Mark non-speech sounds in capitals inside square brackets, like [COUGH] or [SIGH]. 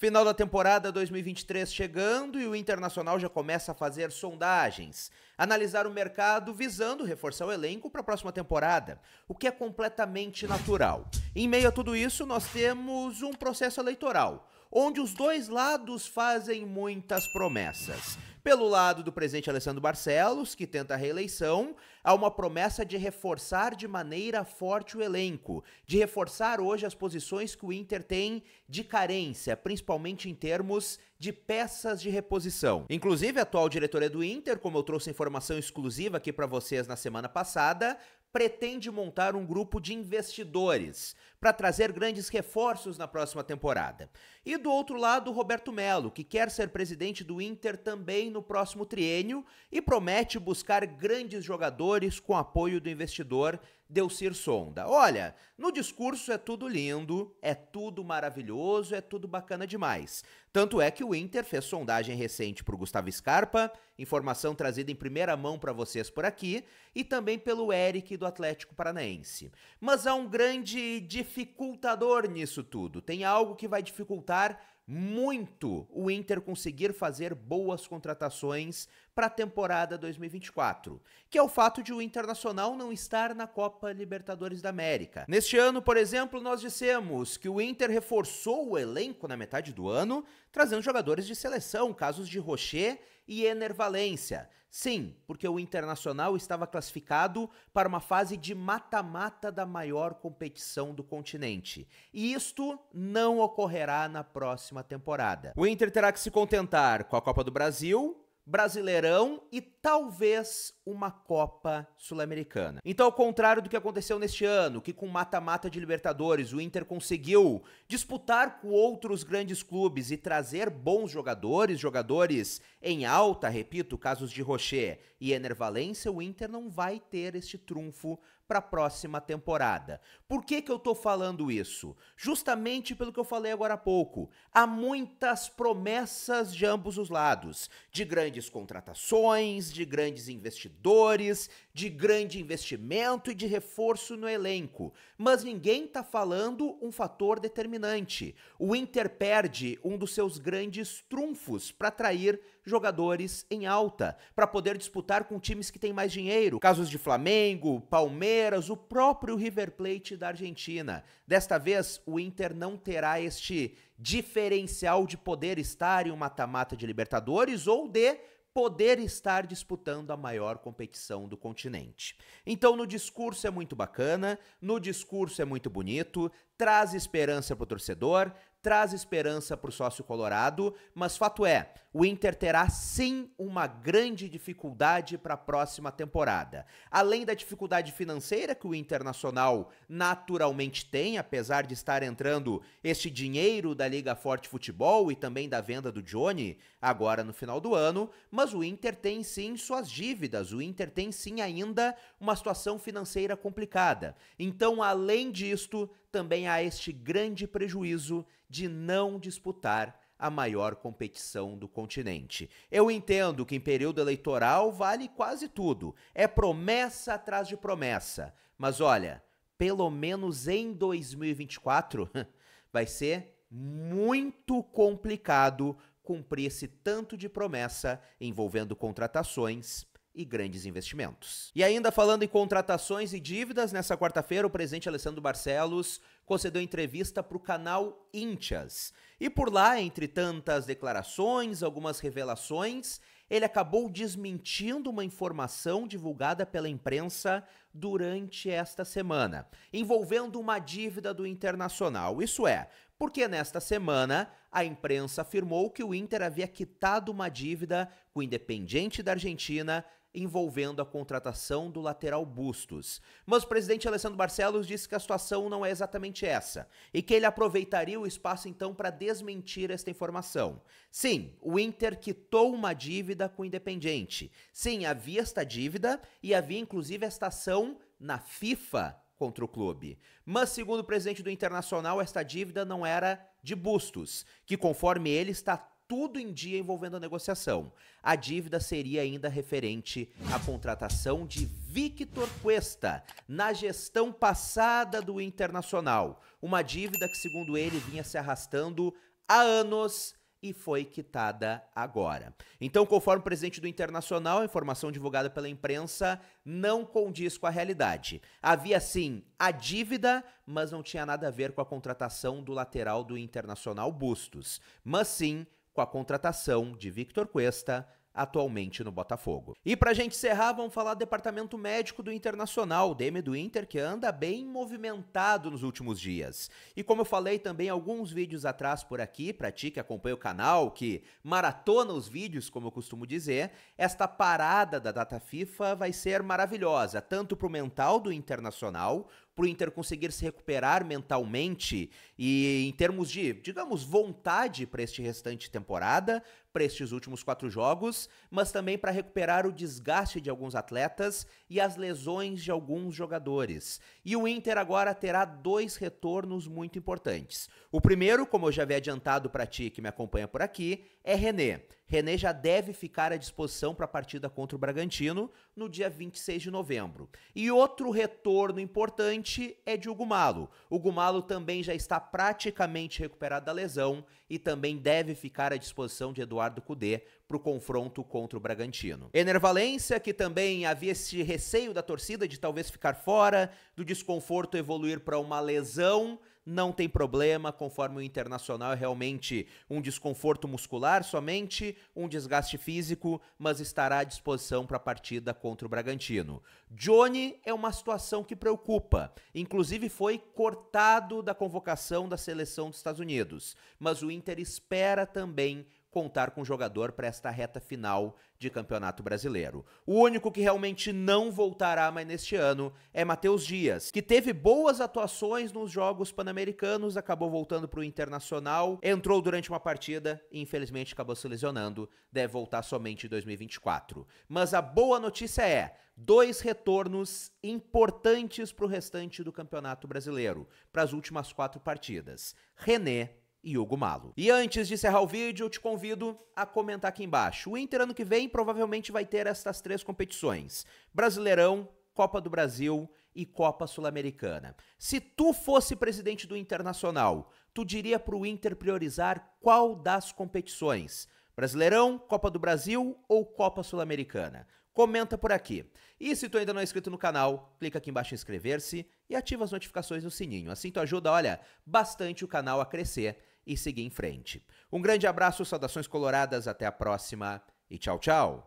Final da temporada 2023 chegando e o Internacional já começa a fazer sondagens, analisar o mercado visando reforçar o elenco para a próxima temporada, o que é completamente natural. Em meio a tudo isso, nós temos um processo eleitoral onde os dois lados fazem muitas promessas. Pelo lado do presidente Alessandro Barcelos, que tenta a reeleição, há uma promessa de reforçar de maneira forte o elenco, de reforçar hoje as posições que o Inter tem de carência, principalmente em termos de peças de reposição. Inclusive, a atual diretoria do Inter, como eu trouxe informação exclusiva aqui para vocês na semana passada, pretende montar um grupo de investidores para trazer grandes reforços na próxima temporada. E do outro lado, Roberto Melo, que quer ser presidente do Inter também no próximo triênio e promete buscar grandes jogadores com apoio do investidor Delcir Sonda. Olha, no discurso é tudo lindo, é tudo maravilhoso, é tudo bacana demais. Tanto é que o Inter fez sondagem recente para o Gustavo Scarpa, informação trazida em primeira mão para vocês por aqui, e também pelo Eric do Atlético Paranaense. Mas há um grande dificultador nisso tudo, tem algo que vai dificultar muito o Inter conseguir fazer boas contratações para a temporada 2024, que é o fato de o Internacional não estar na Copa Libertadores da América. Neste ano, por exemplo, nós dissemos que o Inter reforçou o elenco na metade do ano, trazendo jogadores de seleção, casos de Rocher e Enervalência. Sim, porque o Internacional estava classificado para uma fase de mata-mata da maior competição do continente. E isto não ocorrerá na próxima temporada. O Inter terá que se contentar com a Copa do Brasil, Brasileirão e talvez uma Copa Sul-Americana. Então, ao contrário do que aconteceu neste ano, que com mata-mata de Libertadores o Inter conseguiu disputar com outros grandes clubes e trazer bons jogadores, jogadores em alta, repito, casos de Rocher e Enervalência, o Inter não vai ter este trunfo para a próxima temporada. Por que, que eu estou falando isso? Justamente pelo que eu falei agora há pouco. Há muitas promessas de ambos os lados, de grandes contratações, de grandes investidores, de grande investimento e de reforço no elenco. Mas ninguém está falando um fator determinante. O Inter perde um dos seus grandes trunfos para atrair jogadores em alta, para poder disputar com times que têm mais dinheiro. Casos de Flamengo, Palmeiras, o próprio River Plate da Argentina. Desta vez, o Inter não terá este diferencial de poder estar em um mata-mata de Libertadores ou de poder estar disputando a maior competição do continente. Então, no discurso é muito bacana, no discurso é muito bonito, traz esperança para o torcedor, traz esperança para o sócio colorado, mas fato é, o Inter terá sim uma grande dificuldade para a próxima temporada. Além da dificuldade financeira que o Internacional naturalmente tem, apesar de estar entrando este dinheiro da Liga Forte Futebol e também da venda do Johnny agora no final do ano, mas o Inter tem sim suas dívidas, o Inter tem sim ainda uma situação financeira complicada. Então, além disto, também há este grande prejuízo de não disputar a maior competição do continente. Eu entendo que em período eleitoral vale quase tudo, é promessa atrás de promessa, mas olha, pelo menos em 2024 [LAUGHS] vai ser muito complicado cumprir esse tanto de promessa envolvendo contratações, e grandes investimentos. E ainda falando em contratações e dívidas, nessa quarta-feira o presidente Alessandro Barcelos concedeu entrevista para o canal Intias. E por lá, entre tantas declarações, algumas revelações, ele acabou desmentindo uma informação divulgada pela imprensa durante esta semana, envolvendo uma dívida do Internacional. Isso é, porque nesta semana a imprensa afirmou que o Inter havia quitado uma dívida com o Independiente da Argentina envolvendo a contratação do lateral Bustos. Mas o presidente Alessandro Barcelos disse que a situação não é exatamente essa e que ele aproveitaria o espaço então para desmentir esta informação. Sim, o Inter quitou uma dívida com o Independente. Sim, havia esta dívida e havia inclusive esta ação na FIFA contra o clube. Mas, segundo o presidente do Internacional, esta dívida não era de Bustos, que conforme ele está tudo em dia envolvendo a negociação. A dívida seria ainda referente à contratação de Victor Cuesta na gestão passada do Internacional. Uma dívida que, segundo ele, vinha se arrastando há anos e foi quitada agora. Então, conforme o presidente do Internacional, a informação divulgada pela imprensa não condiz com a realidade. Havia sim a dívida, mas não tinha nada a ver com a contratação do lateral do Internacional Bustos, mas sim com a contratação de Victor Cuesta, atualmente no Botafogo. E para a gente encerrar, vamos falar do departamento médico do Internacional, o DM do Inter, que anda bem movimentado nos últimos dias. E como eu falei também alguns vídeos atrás por aqui, para ti que acompanha o canal, que maratona os vídeos, como eu costumo dizer, esta parada da data FIFA vai ser maravilhosa, tanto para o mental do Internacional para o Inter conseguir se recuperar mentalmente e em termos de, digamos, vontade para este restante temporada, para estes últimos quatro jogos, mas também para recuperar o desgaste de alguns atletas e as lesões de alguns jogadores. E o Inter agora terá dois retornos muito importantes. O primeiro, como eu já havia adiantado para ti que me acompanha por aqui, é René. René já deve ficar à disposição para a partida contra o Bragantino no dia 26 de novembro. E outro retorno importante é de Malo. O Gumalo também já está praticamente recuperado da lesão e também deve ficar à disposição de Eduardo Cudê para o confronto contra o Bragantino. Enervalência, que também havia esse receio da torcida de talvez ficar fora, do desconforto evoluir para uma lesão, não tem problema, conforme o internacional é realmente um desconforto muscular somente, um desgaste físico, mas estará à disposição para a partida contra o Bragantino. Johnny é uma situação que preocupa, inclusive foi cortado da convocação da seleção dos Estados Unidos, mas o Inter espera também contar com jogador para esta reta final de Campeonato Brasileiro. O único que realmente não voltará mais neste ano é Matheus Dias, que teve boas atuações nos Jogos Pan-Americanos, acabou voltando para o Internacional, entrou durante uma partida e infelizmente acabou se lesionando, deve voltar somente em 2024. Mas a boa notícia é, dois retornos importantes para o restante do Campeonato Brasileiro, para as últimas quatro partidas. René e Hugo Malo. E antes de encerrar o vídeo, eu te convido a comentar aqui embaixo. O Inter ano que vem provavelmente vai ter estas três competições: Brasileirão, Copa do Brasil e Copa Sul-Americana. Se tu fosse presidente do Internacional, tu diria para o Inter priorizar qual das competições? Brasileirão, Copa do Brasil ou Copa Sul-Americana? Comenta por aqui. E se tu ainda não é inscrito no canal, clica aqui embaixo em inscrever-se e ativa as notificações no sininho. Assim tu ajuda, olha, bastante o canal a crescer e seguir em frente. Um grande abraço, saudações coloradas, até a próxima e tchau, tchau!